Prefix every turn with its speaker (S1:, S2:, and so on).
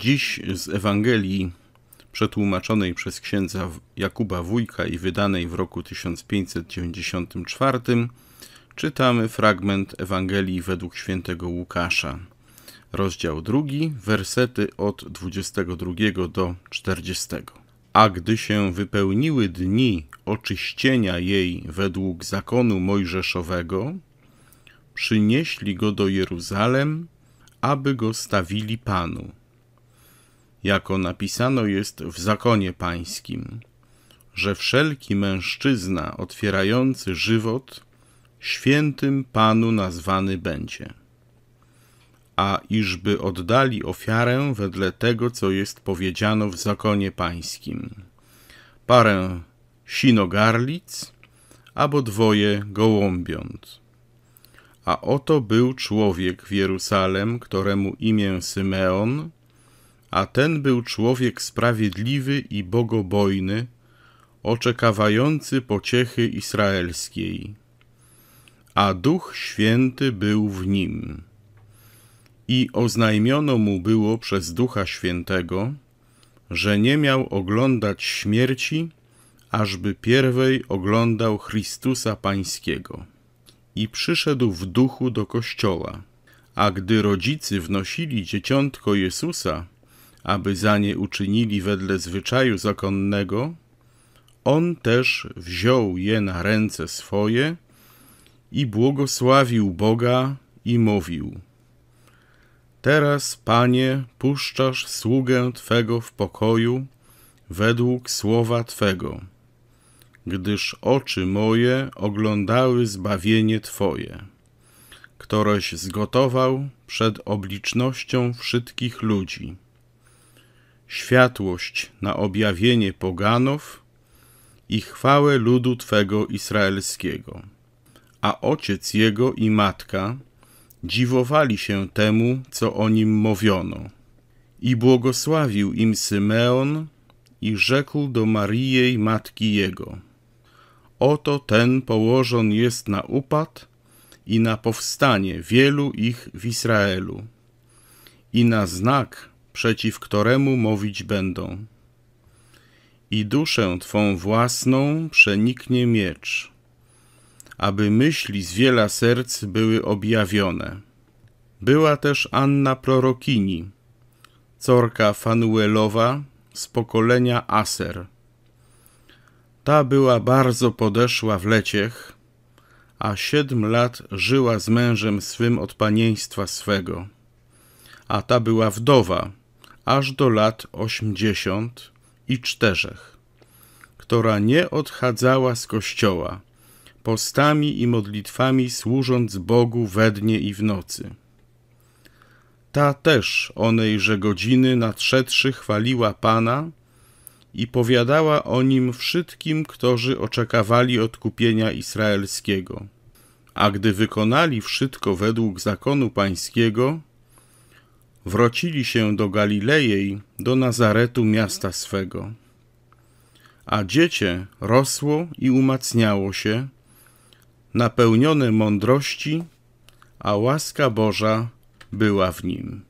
S1: Dziś z Ewangelii przetłumaczonej przez księdza Jakuba Wójka i wydanej w roku 1594 czytamy fragment Ewangelii według świętego Łukasza, rozdział 2, wersety od 22 do 40. A gdy się wypełniły dni oczyścienia jej według zakonu mojżeszowego, przynieśli go do Jeruzalem, aby go stawili Panu – jako napisano jest w zakonie pańskim, że wszelki mężczyzna otwierający żywot świętym Panu nazwany będzie. A iżby oddali ofiarę wedle tego, co jest powiedziano w zakonie pańskim, parę sinogarlic albo dwoje gołąbiąt. A oto był człowiek w Jerusalem, któremu imię Symeon – a ten był człowiek sprawiedliwy i bogobojny, oczekawający pociechy izraelskiej. A Duch Święty był w nim. I oznajmiono mu było przez Ducha Świętego, że nie miał oglądać śmierci, ażby pierwej oglądał Chrystusa Pańskiego. I przyszedł w duchu do kościoła. A gdy rodzicy wnosili dzieciątko Jezusa, aby za nie uczynili wedle zwyczaju zakonnego, on też wziął je na ręce swoje i błogosławił Boga i mówił: Teraz, Panie, puszczasz sługę Twego w pokoju według słowa Twego, gdyż oczy moje oglądały zbawienie Twoje, któreś zgotował przed oblicznością wszystkich ludzi światłość na objawienie poganów i chwałę ludu Twego izraelskiego. A ojciec jego i matka dziwowali się temu, co o nim mówiono. I błogosławił im Symeon i rzekł do Marijej matki jego: Oto ten położon jest na upad i na powstanie wielu ich w Izraelu, i na znak przeciw któremu mówić będą. I duszę Twą własną przeniknie miecz, aby myśli z wiela serc były objawione. Była też Anna prorokini, córka Fanuelowa z pokolenia Aser. Ta była bardzo podeszła w leciech, a siedm lat żyła z mężem swym od panieństwa swego. A ta była wdowa aż do lat osiemdziesiąt i czterech, która nie odchadzała z kościoła, postami i modlitwami służąc Bogu we dnie i w nocy. Ta też onejże godziny nadszedłszy chwaliła Pana i powiadała o nim wszystkim, którzy oczekawali odkupienia Izraelskiego. A gdy wykonali wszystko według zakonu pańskiego, wrócili się do Galilei, do Nazaretu miasta swego. A dziecię rosło i umacniało się, napełnione mądrości, a łaska Boża była w nim.